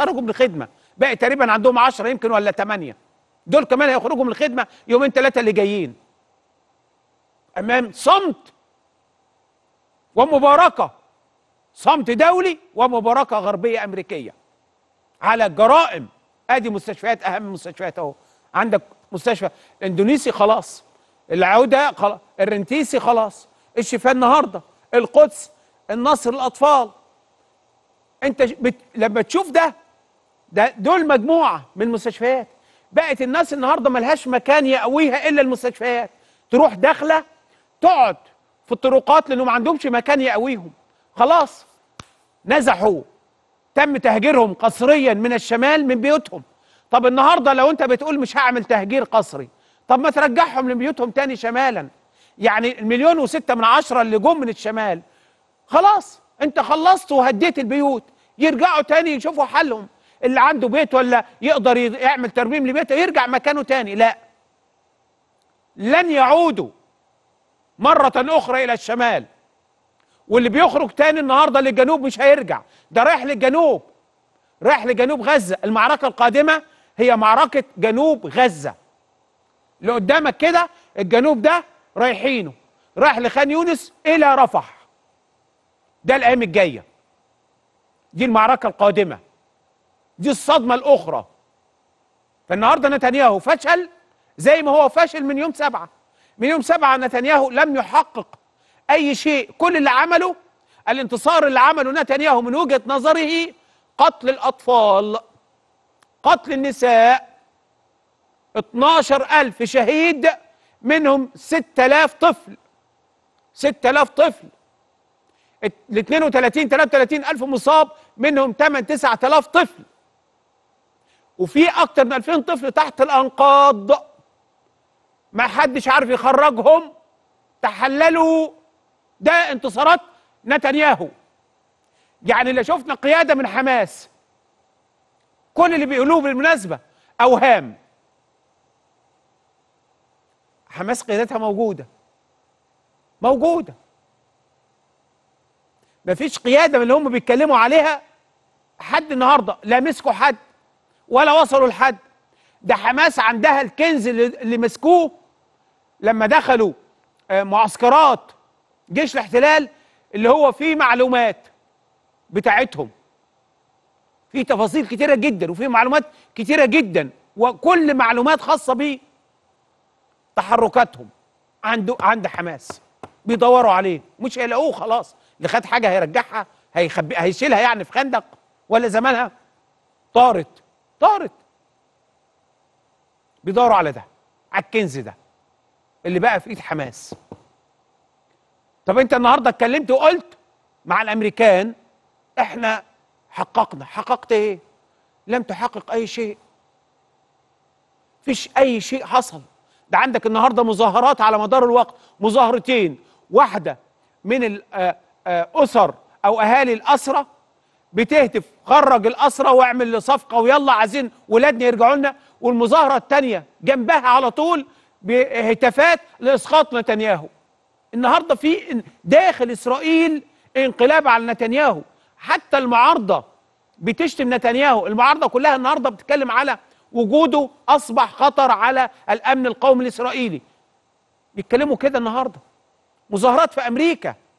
خرجوا من الخدمه بقى تقريبا عندهم 10 يمكن ولا 8 دول كمان هيخرجوا من الخدمه يومين ثلاثه اللي جايين امام صمت ومباركه صمت دولي ومباركه غربيه امريكيه على الجرائم ادي مستشفيات اهم مستشفيات اهو عندك مستشفى اندونيسي خلاص العوده خلاص الرنتيسي خلاص الشفاء النهارده القدس النصر الاطفال انت بت... لما تشوف ده ده دول مجموعه من المستشفيات بقت الناس النهارده ملهاش مكان يأويها الا المستشفيات تروح داخله تقعد في الطرقات لانه ما عندهمش مكان يأويهم خلاص نزحوا تم تهجيرهم قسريا من الشمال من بيوتهم طب النهارده لو انت بتقول مش هعمل تهجير قسري طب ما ترجعهم لبيوتهم تاني شمالا يعني المليون وستة من عشرة اللي جم من الشمال خلاص انت خلصت وهديت البيوت يرجعوا تاني يشوفوا حالهم اللي عنده بيت ولا يقدر يعمل ترميم لبيته يرجع مكانه تاني لا لن يعودوا مرة أخرى إلى الشمال واللي بيخرج تاني النهاردة للجنوب مش هيرجع ده رايح للجنوب رايح لجنوب غزة المعركة القادمة هي معركة جنوب غزة اللي قدامك كده الجنوب ده رايحينه رايح لخان يونس إلى رفح ده الأيام الجاية دي المعركة القادمة دي الصدمة الأخرى فالنهاردة نتنياهو فشل زي ما هو فشل من يوم سبعة من يوم سبعة نتنياهو لم يحقق أي شيء كل اللي عمله الانتصار اللي عمله نتنياهو من وجهة نظره قتل الأطفال قتل النساء 12000 شهيد منهم 6000 طفل 6000 طفل ال 32 33000 مصاب منهم 8 9000 طفل وفي اكتر من 2000 طفل تحت الانقاض ما حدش عارف يخرجهم تحللوا ده انتصارات نتنياهو يعني اللي شفنا قياده من حماس كل اللي بيقولوه بالمناسبه اوهام حماس قيادتها موجوده موجوده مفيش قياده من اللي هم بيتكلموا عليها حد النهارده لا مسكوا حد ولا وصلوا لحد ده حماس عندها الكنز اللي مسكوه لما دخلوا آه، معسكرات جيش الاحتلال اللي هو فيه معلومات بتاعتهم في تفاصيل كتيره جدا وفي معلومات كتيره جدا وكل معلومات خاصه ب تحركاتهم عند عند حماس بيدوروا عليه مش هيلاقوه خلاص اللي خد حاجه هيرجعها هيخبي هيشيلها يعني في خندق ولا زمانها طارت طارت بيدوروا على ده على الكنز ده اللي بقى في ايد حماس طب انت النهارده اتكلمت وقلت مع الامريكان احنا حققنا حققت ايه لم تحقق اي شيء فيش اي شيء حصل ده عندك النهارده مظاهرات على مدار الوقت مظاهرتين واحده من الاسر آه، آه، او اهالي الاسره بتهتف خرج الأسرة واعمل صفقة ويلا عايزين ولادنا يرجعوا لنا والمظاهرة الثانية جنبها على طول بهتافات لإسقاط نتنياهو النهارده في داخل إسرائيل انقلاب على نتنياهو حتى المعارضة بتشتم نتنياهو المعارضة كلها النهارده بتتكلم على وجوده أصبح خطر على الأمن القومي الإسرائيلي بيتكلموا كده النهارده مظاهرات في أمريكا